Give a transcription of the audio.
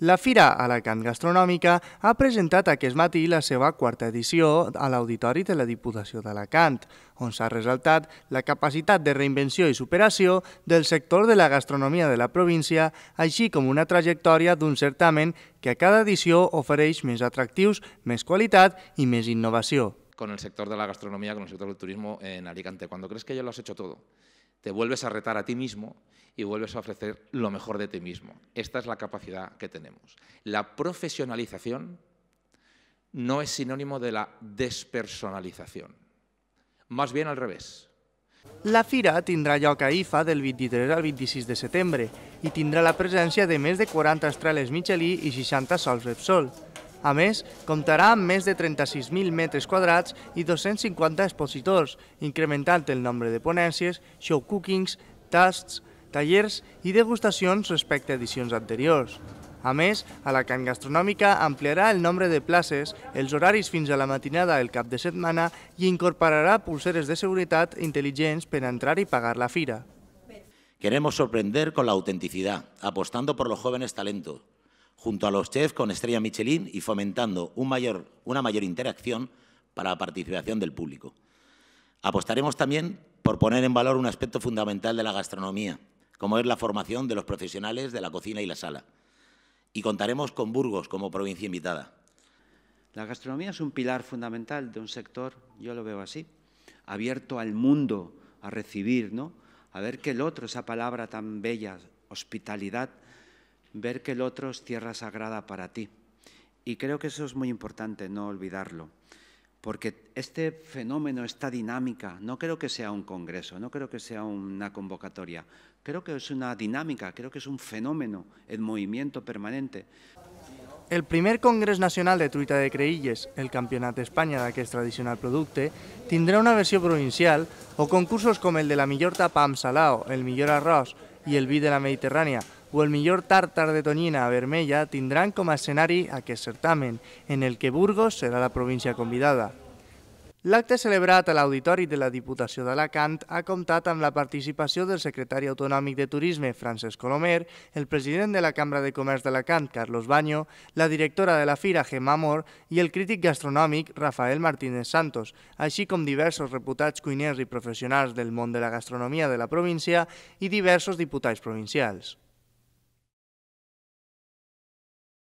La Fira Alacant Gastronòmica ha presentat aquest matí la seva quarta edició a l'Auditori de la Diputació d'Alacant, on s'ha resaltat la capacitat de reinvenció i superació del sector de la gastronomia de la província, així com una trajectòria d'un certamen que a cada edició ofereix més atractius, més qualitat i més innovació. Con el sector de la gastronomía, con el sector del turismo en Alicante, cuando crees que ya lo has hecho todo? te vuelves a retar a ti mismo y vuelves a ofrecer lo mejor de ti mismo. Esta es la capacidad que tenemos. La profesionalización no es sinónimo de la despersonalización, más bien al revés. La fira tendrá lloc a IFA del 23 al 26 de septiembre y tendrá la presencia de más de 40 astrales Michelin y 60 sols Repsol. A més, comptarà amb més de 36.000 metres quadrats i 250 expositors, incrementant el nombre de ponències, show cookings, tasts, tallers i degustacions respecte a edicions anteriors. A més, a la Can Gastronòmica ampliarà el nombre de places, els horaris fins a la matinada del cap de setmana i incorporarà pulseres de seguretat intel·ligents per entrar i pagar la fira. Queremos sorprender con la autenticidad, apostando por los jóvenes talentos, junto a los chefs con estrella Michelin y fomentando una mayor interacción para la participación del público. Apostaremos también por poner en valor un aspecto fundamental de la gastronomía, como es la formación de los profesionales de la cocina y la sala. Y contaremos con Burgos como provincia invitada. La gastronomía es un pilar fundamental de un sector, yo lo veo así, abierto al mundo, a recibir, ¿no? A ver que el otro, esa palabra tan bella, hospitalidad, ver que el otro es tierra sagrada para ti. Y creo que eso es muy importante, no olvidarlo, porque este fenómeno, esta dinámica, no creo que sea un congreso, no creo que sea una convocatoria, creo que es una dinámica, creo que es un fenómeno en movimiento permanente. El primer Congreso Nacional de Truita de creilles el Campeonato de España que es tradicional producto... ...tendrá una versión provincial o concursos como el de la millor Pam salao, el millor Arroz y el vi de la Mediterránea... o el millor tàrtar de tonyina vermella tindran com a escenari aquest certamen, en el que Burgos serà la província convidada. L'acte celebrat a l'Auditori de la Diputació d'Alacant ha comptat amb la participació del secretari autonòmic de Turisme, Francesc Colomer, el president de la Cambra de Comerç d'Alacant, Carlos Baño, la directora de la Fira, Gemma Amor, i el crític gastronòmic, Rafael Martínez Santos, així com diversos reputats cuiners i professionals del món de la gastronomia de la província i diversos diputats provincials.